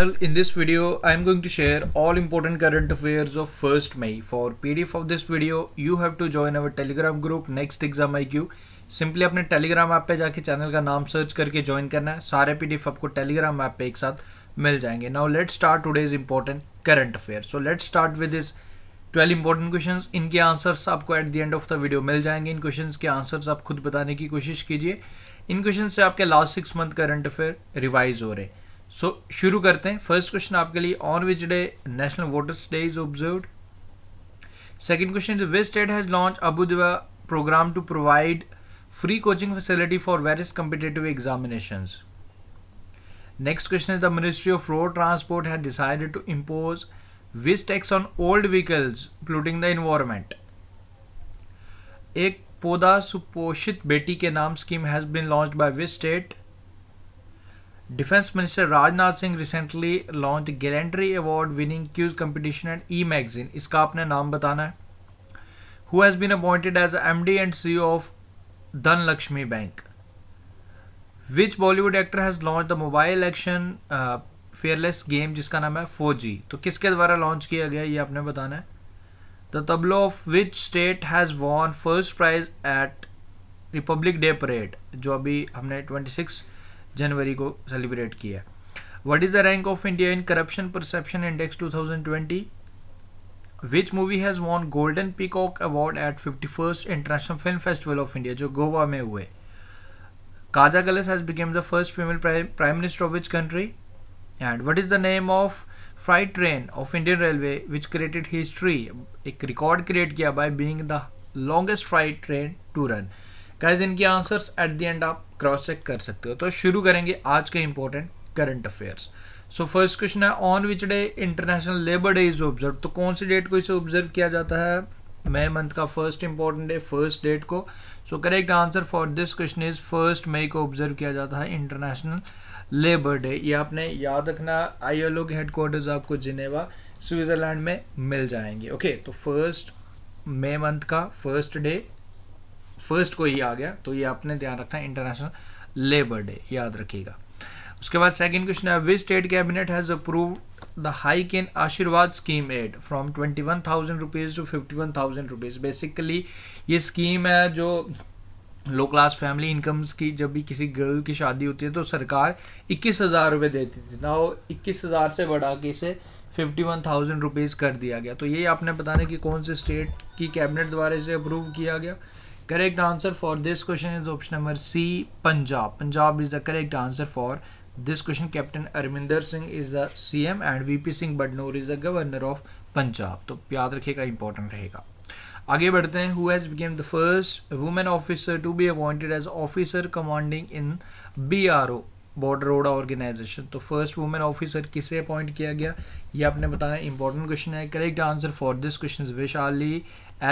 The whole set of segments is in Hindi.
channel in this video I am going to share all important current affairs of 1st May for PDF of this video you have to join our telegram group next exam IQ simply अपने टेलीग्राम ऐप पे जाके चैनल का नाम सर्च करके ज्वाइन करना है सारे पीडीएफ आपको टेलीग्राम ऐप पे एक साथ मिल जाएंगे now let's start is important current affair so let's start with this twelve important question इनके आंसर्स आपको at the end of the video मिल जाएंगे इन क्वेश्चन के आंसर्स आप खुद बताने की कोशिश कीजिए इन क्वेश्चन से आपके last six month current affair revise हो रहे हैं सो so, शुरू करते हैं फर्स्ट क्वेश्चन आपके लिए on which day National Voters Day is observe second question is west state has launch अबुदबा program to provide free coaching facility for various competitive examination next question is the ministry of road transport has decided to impose which tax on old vehicles including the environment एक पौधा सुपोषित बेटी के नाम scheme has been launch by which state defence minister Rajnath Singh recently launch gallantry award winning quiz competition and e magazine इसका आपने नाम बताना है who has been appointed as M D and C of Dhan Lakshmi bank which Bollywood actor has launch the mobile action fearless game जिसका नाम है फोजी तो किसके द्वारा लॉन्च किया गया ये आपने बताना है the tableau of which state has won first prize at Republic Day parade जो अभी हमने ट्वेंटी सिक्स जनवरी को सेलिब्रेट किया what is the rank of India in Corruption perception Index 2020 which movie has won Golden peacock award at fifty first international film Festival of India जो गोवा में हुए Kaja Kallas has became the first female prime minister of which country and what is the name of freight train of Indian Railway which created history एक रिकॉर्ड क्रिएट किया by being the longest freight train to run guys इनकी आंसर्स एट द एंड आप क्रॉस चेक कर सकते हो तो शुरू करेंगे आज के important current affairs so first question है on which day International Labour Day is observe तो कौन से डेट को इसे ऑब्जर्व किया जाता है मई मंथ का first important day first date को so correct answer for this question is first मई को ऑब्जर्व किया जाता है इंटरनेशनल लेबर डे ये आपने याद रखना आई एल ओ के हेडक्वार्टर्स आपको जिनेवा स्विट्ज़रलैंड में मिल जाएंगे ओके okay, तो फर्स्ट मई मंथ का फर्स्ट डे फर्स्ट को ही आ गया तो ये आपने ध्यान रखना इंटरनेशनल लेबर डे याद रखिएगा उसके बाद सेकंड क्वेश्चन है which state cabinet has approve the hike in Aashirwad scheme aid from twenty one thousand rupees to fifty one thousand rupees basically ये स्कीम है जो लो क्लास फैमिली इनकम्स की जब भी किसी गर्ल की शादी होती है तो सरकार इक्कीस हज़ार रुपये देती थी ना वो इक्कीस हज़ार से बढ़ा के इसे फिफ्टी वन थाउजेंड रुपीज़ कर दिया गया तो ये आपने बताने कि कौन से स्टेट की कैबिनेट द्वारा इसे अप्रूव किया गया correct answer for this question is option number C Punjab Punjab is the correct answer for this question captain Amarinder Singh is the C M and V P Singh Badnore is the governor of Punjab तो याद रखेगा इंपॉर्टेंट रहेगा आगे बढ़ते हैं who has became the first women officer to be appointed as officer commanding in B R O border road organisation तो फर्स्ट वुमेन ऑफिसर किसे अपॉइंट किया गया ये आपने बताना इंपॉर्टेंट क्वेश्चन है correct answer for this question Vaishali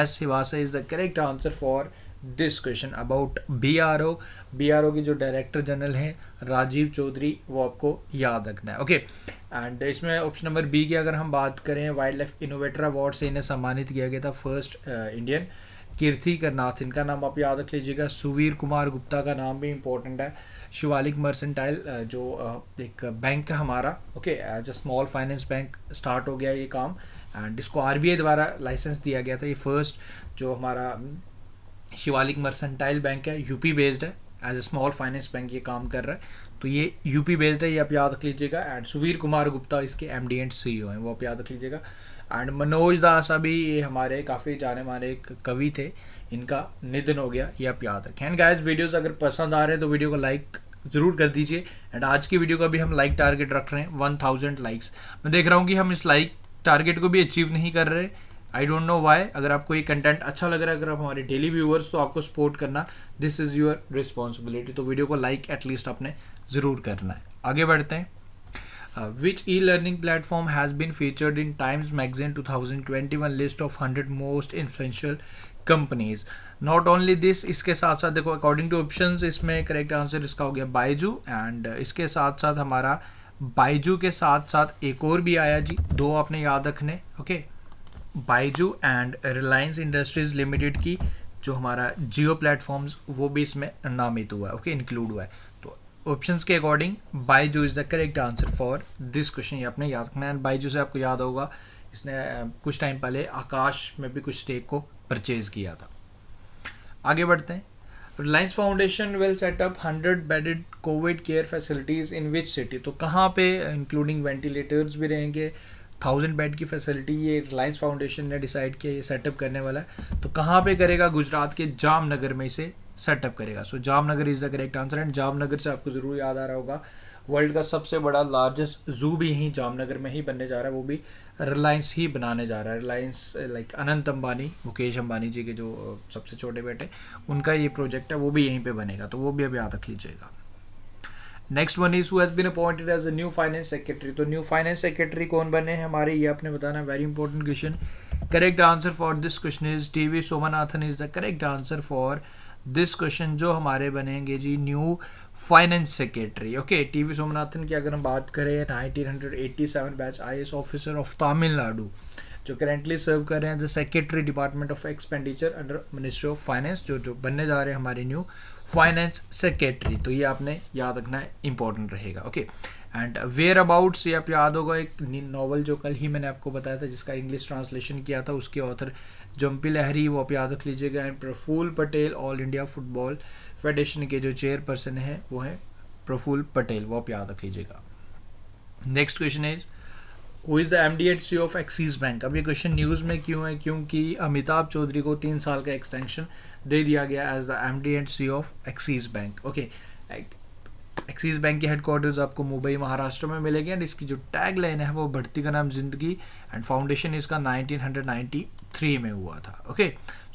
S Hiwase is the correct answer for this question about B R O B R O के जो डायरेक्टर जनरल हैं राजीव चौधरी वो आपको याद रखना है ओके एंड इसमें ऑप्शन नंबर बी की अगर हम बात करें वाइल्ड लाइफ इनोवेटर अवार्ड से इन्हें सम्मानित किया गया था first Indian uh, Kirti Karanth इनका नाम आप याद रख लीजिएगा सुवीर कुमार गुप्ता का नाम भी इम्पोर्टेंट है शिवालिक मर्सेंटाइल uh, जो uh, एक बैंक है हमारा okay as a small finance bank start हो गया ये काम एंड इसको आर द्वारा लाइसेंस दिया गया था ये फर्स्ट जो हमारा शिवालिक मर्सेंटाइल बैंक है यूपी बेस्ड है as a small finance bank ये काम कर रहा है तो ये यूपी बेस्ड है ये आप याद रख लीजिएगा एंड सुवीर कुमार गुप्ता इसके एम डी एंड सी हैं वो आप याद रख लीजिएगा एंड मनोज दास अभी ये हमारे काफ़ी जाने माने एक कवि थे इनका निधन हो गया ये आप याद रखें एंड गाइस वीडियोज अगर पसंद आ रहे हैं तो वीडियो को लाइक ज़रूर कर दीजिए एंड आज की वीडियो का भी हम लाइक टारगेट रख रहे हैं वन थाउजेंड लाइक्स मैं देख रहा हूँ कि हम इस लाइक टारगेट को भी अचीव नहीं कर रहे आई डोंट नो वाई अगर आपको ये कंटेंट अच्छा लग रहा है अगर आप हमारे डेली व्यूअर्स तो आपको सपोर्ट करना दिस इज़ योर रिस्पॉन्सिबिलिटी तो वीडियो को लाइक एटलीस्ट आपने ज़रूर करना है आगे बढ़ते हैं which e learning platform has been featured in Times magazine two thousand twenty one list of hundred most influential companies not only this इसके साथ साथ देखो अकॉर्डिंग टू ऑप्शन इसमें करेक्ट आंसर इसका हो गया बाइजू एंड uh, इसके साथ साथ हमारा बाइजू के साथ साथ एक और भी आया जी दो आपने याद रखने okay okay? Byju and Reliance Industries Limited की जो हमारा जियो प्लेटफॉर्म्स वो भी इसमें नामित हुआ है ओके इंक्लूड हुआ है तो ऑप्शंस के according Byju is the correct answer for this question ये आपने याद रखना है बाइजू से आपको याद होगा इसने कुछ टाइम पहले आकाश में भी कुछ स्टेक को परचेज किया था आगे बढ़ते हैं Reliance Foundation will set up hundred bedded covid care facilities in which city तो कहाँ पे इंक्लूडिंग वेंटिलेटर्स भी रहेंगे थाउजेंड बेड की फैसिलिटी ये रिलायंस फाउंडेशन ने डिसाइड किया ये सेटअप करने वाला है तो कहाँ पे करेगा गुजरात के जामनगर में इसे सेटअप करेगा so so, Jamnagar is the correct answer and Jamnagar से आपको ज़रूर याद आ रहा होगा वर्ल्ड का सबसे बड़ा लार्जेस्ट जू भी यहीं जामनगर में ही बनने जा रहा है वो भी रिलायंस ही बनाने जा रहा है रिलायंस लाइक अनंत अंबानी मुकेश अंबानी जी के जो सबसे छोटे बेटे उनका ये प्रोजेक्ट है वो भी यहीं पर बनेगा तो वो भी अब याद रख लीजिएगा next one is who's been appointed as a new finance secretary तो न्यू फाइनेंस सेक्रेटरी कौन बने हैं हमारे ये आपने बताना very important question correct answer for this question is T V Somanathan is the correct answer for this question जो हमारे बनेंगे जी new finance secretary okay T V Somanathan की अगर हम बात करें nineteen hundred eighty seven batch I S officer of Tamil Nadu जो करेंटली सर्व कर रहे हैं as a secretary department of expenditure under ministry of finance जो जो बनने जा रहे हैं हमारे न्यू फाइनेंस सेक्रेटरी तो ये आपने याद रखना है इंपॉर्टेंट रहेगा ओके एंड वेयर अबाउट्स ये आप याद होगा एक नॉवल जो कल ही मैंने आपको बताया था जिसका इंग्लिश ट्रांसलेशन किया था उसके ऑथर जम्पी लहरी वो आप याद रख लीजिएगा and Praful Patel All India Football Federation के जो चेयरपर्सन हैं वो हैं प्रफुल पटेल वो आप याद रख लीजिएगा next question is who is the M D at C of Axis Bank अब ये क्वेश्चन न्यूज़ में क्यों है क्योंकि अमिताभ चौधरी को तीन साल का एक्सटेंशन दे दिया गया as the M D at C of Axis Bank okay Axis Bank के हेडक्वार्टर्स आपको मुंबई महाराष्ट्र में मिलेगी एंड इसकी जो टैग लाइन है वो भर्ती का नाम जिंदगी एंड फाउंडेशन इसका 1993 में हुआ था okay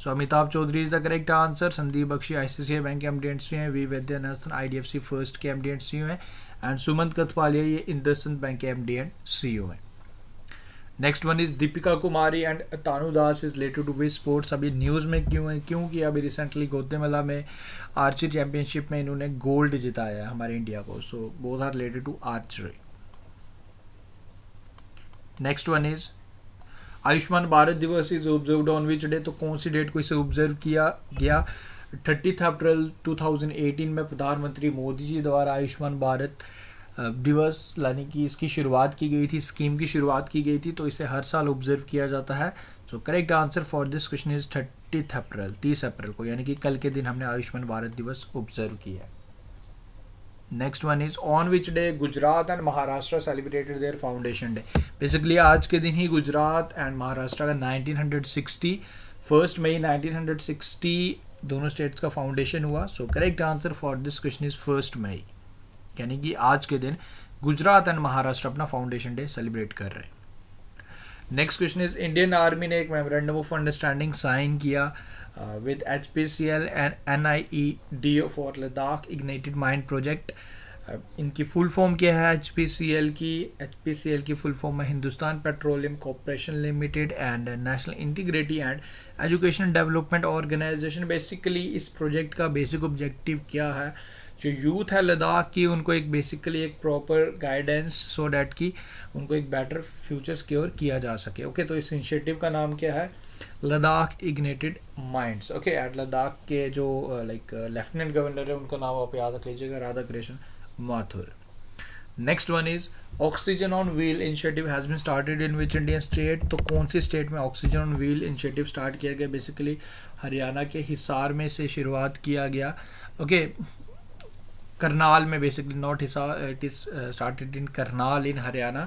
so Amitabh Chaudhary is the correct answer Sandeep Bakhshi I bank के एम डी सी हैं V Vaidyanathan I D F C first के एम डी एंड सी हैं एंड सुमंत कथपालिया ये इंदरसन बैंक के एम डी एंड सी हैं next one is Deepika Kumari and Tanu Das is related to which sports अभी न्यूज़ में क्यों है क्योंकि अभी रिसेंटली गोतेमला में आर्चरी चैंपियनशिप में इन्होंने गोल्ड जिताया है हमारे इंडिया को so both are related to archery next one is Ayushman Bharat Diwas is observe on which day तो कौन सी डेट को इसे ऑब्जर्व किया गया थर्टीथ अप्रैल 2018 में प्रधानमंत्री मोदी जी द्वारा आयुष्मान भारत दिवस यानी कि इसकी शुरुआत की गई थी स्कीम की शुरुआत की गई थी तो इसे हर साल ऑब्जर्व किया जाता है so correct answer for this question is thirty April तीस अप्रैल को यानी कि कल के दिन हमने आयुष्मान भारत दिवस ऑब्जर्व किया next one is on which day Gujarat and Maharashtra celebrated their foundation day basically आज के दिन ही गुजरात एंड महाराष्ट्र का 1960 फर्स्ट मई 1960 दोनों स्टेट्स का फाउंडेशन हुआ so correct answer for this question is first May यानी कि आज के दिन गुजरात एंड महाराष्ट्र अपना फाउंडेशन डे सेलिब्रेट कर रहे हैं next question is Indian Army ने एक मेमोरेंडम ऑफ अंडरस्टैंडिंग साइन किया with H P C L and N I E D O for Ladakh ignited mind project इनकी फुल फॉर्म क्या है एच पी सी एल की एच पी सी एल की फुल फॉर्म है Hindustan petroleum corporation limited and national integrity and education development organisation basically इस प्रोजेक्ट का बेसिक ऑब्जेक्टिव क्या है जो यूथ है लद्दाख की उनको एक बेसिकली एक प्रॉपर गाइडेंस सो डैट की उनको एक बेटर फ्यूचर स्क्योर किया जा सके ओके okay, तो इस इनिशिएटिव का नाम क्या है Ladakh ignited minds okay at Ladakh के जो लाइक लेफ्टिनेंट गवर्नर है उनका नाम आप याद रख लीजिएगा Radha Krishna Mathur next one is oxygen on wheel initiative has been started in which Indian state तो कौन सी स्टेट में oxygen on wheel initiative start किया गया बेसिकली हरियाणा के हिसार में से शुरुआत किया गया ओके okay, करनाल में बेसिकली नॉट हिसा it is started in Karnal in Haryana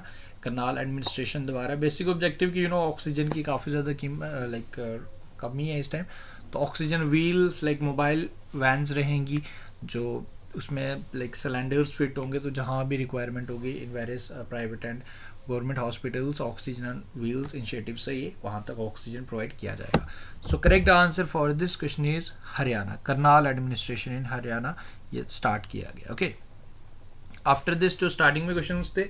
Karnal administration द्वारा बेसिक ऑब्जेक्टिव की यू नो ऑक्सीजन की काफ़ी ज़्यादा लाइक uh, uh, कमी है इस टाइम तो oxygen wheels like mobile vans रहेंगी जो उसमें लाइक सिलेंडर्स फिट होंगे तो जहाँ भी रिक्वायरमेंट होगी in various private and government hospitals oxygen wheels initiative से ये वहाँ तक ऑक्सीजन प्रोवाइड किया जाएगा so correct answer for this question is Haryana Karnal administration in Haryana ये स्टार्ट किया गया ओके आफ्टर दिस जो स्टार्टिंग में क्वेश्चन थे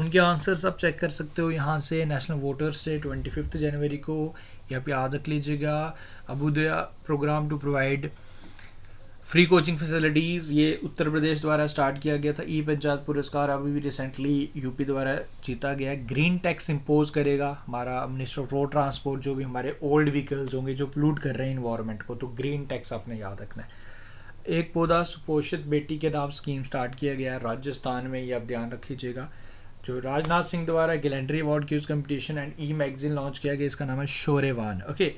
उनके आंसर्स आप चेक कर सकते हो यहाँ से नेशनल वोटर्स से ट्वेंटी फिफ्थ जनवरी को या फिर याद रख लीजिएगा Abhyudaya program to provide free coaching facilities ये उत्तर प्रदेश द्वारा स्टार्ट किया गया था ई पंचायत पुरस्कार अभी भी रिसेंटली यूपी द्वारा जीता गया है ग्रीन टैक्स इम्पोज करेगा हमारा मिनिस्टर ऑफ रोड ट्रांसपोर्ट जो भी हमारे ओल्ड व्हीकल्स होंगे जो पोलूट कर रहे हैं इन्वायरमेंट को तो ग्रीन टैक्स आपने याद रखना है एक पौधा सुपोषित बेटी के नाम स्कीम स्टार्ट किया गया है राजस्थान में ये आप ध्यान रख लीजिएगा जो राजनाथ सिंह द्वारा gallantry award quiz competition and e magazine launch किया गया इसका नाम है शोरेवान okay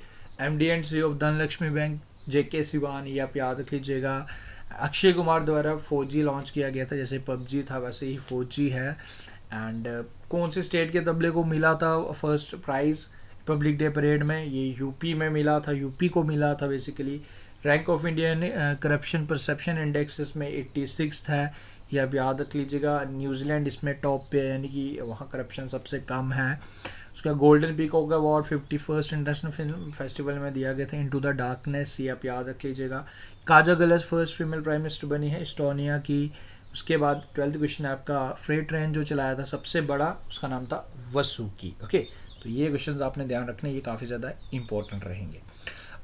M D and C of Dhanlaxmi bank J K Sivan ये आप याद रख लीजिएगा अक्षय कुमार द्वारा फोर लॉन्च किया गया था जैसे पबजी था वैसे ही फोर है एंड कौन से स्टेट के तबले को मिला था first prize public day parade में ये यूपी में मिला था यूपी को मिला था basically rank of Indian corruption perception index इसमें एट्टी सिक्स है ये आप याद रख लीजिएगा न्यूजीलैंड इसमें टॉप पे है यानी कि वहाँ करप्शन सबसे कम है उसका golden peacock award fifty first international film festival में दिया गया था इनटू द डार्कनेस ये आप याद रख लीजिएगा Kaja Kallas first female prime minister बनी है इस्टोनिया की उसके बाद ट्वेल्थ क्वेश्चन है आपका फ्रेड ट्रेन जो चलाया था सबसे बड़ा उसका नाम था वसूकी ओके तो ये क्वेश्चन आपने ध्यान रखने ये काफ़ी ज़्यादा इंपॉर्टेंट रहेंगे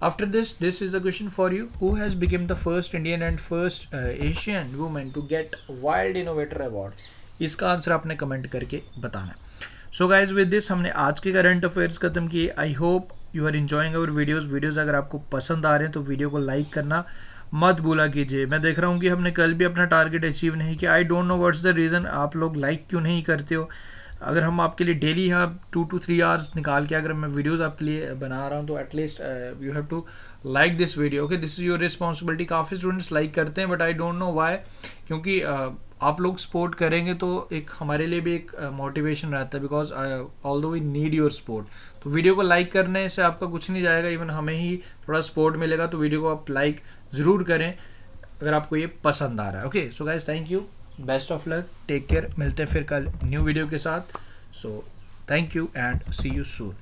After this, this is a question for you. Who has become the first Indian and first uh, Asian woman to get Wild Innovator Award? इसका आंसर आपने कमेंट करके बताना है सो गाइज विद दिस हमने आज के करंट अफेयर्स खत्म किए I hope you are enjoying our videos videos अगर आपको पसंद आ रहे हैं तो वीडियो को लाइक करना मत भूला कीजिए मैं देख रहा हूँ कि हमने कल भी अपना टारगेट अचीव नहीं किया I don't know what's the reason आप लोग लाइक क्यों नहीं करते हो अगर हम आपके लिए डेली यहाँ टू टू थ्री आवर्स निकाल के अगर मैं वीडियोज़ आपके लिए बना रहा हूँ तो at least you have to like this video okay this is your responsibility काफ़ी स्टूडेंट्स लाइक करते हैं but I don't know why क्योंकि uh, आप लोग सपोर्ट करेंगे तो एक हमारे लिए भी एक मोटिवेशन uh, रहता है because although we need your support तो वीडियो को लाइक करने से आपका कुछ नहीं जाएगा इवन हमें ही थोड़ा सपोर्ट मिलेगा तो वीडियो को आप लाइक ज़रूर करें अगर आपको ये पसंद आ रहा है okay so guys thank you best of luck take care मिलते हैं फिर कल न्यू वीडियो के साथ so thank you and see you soon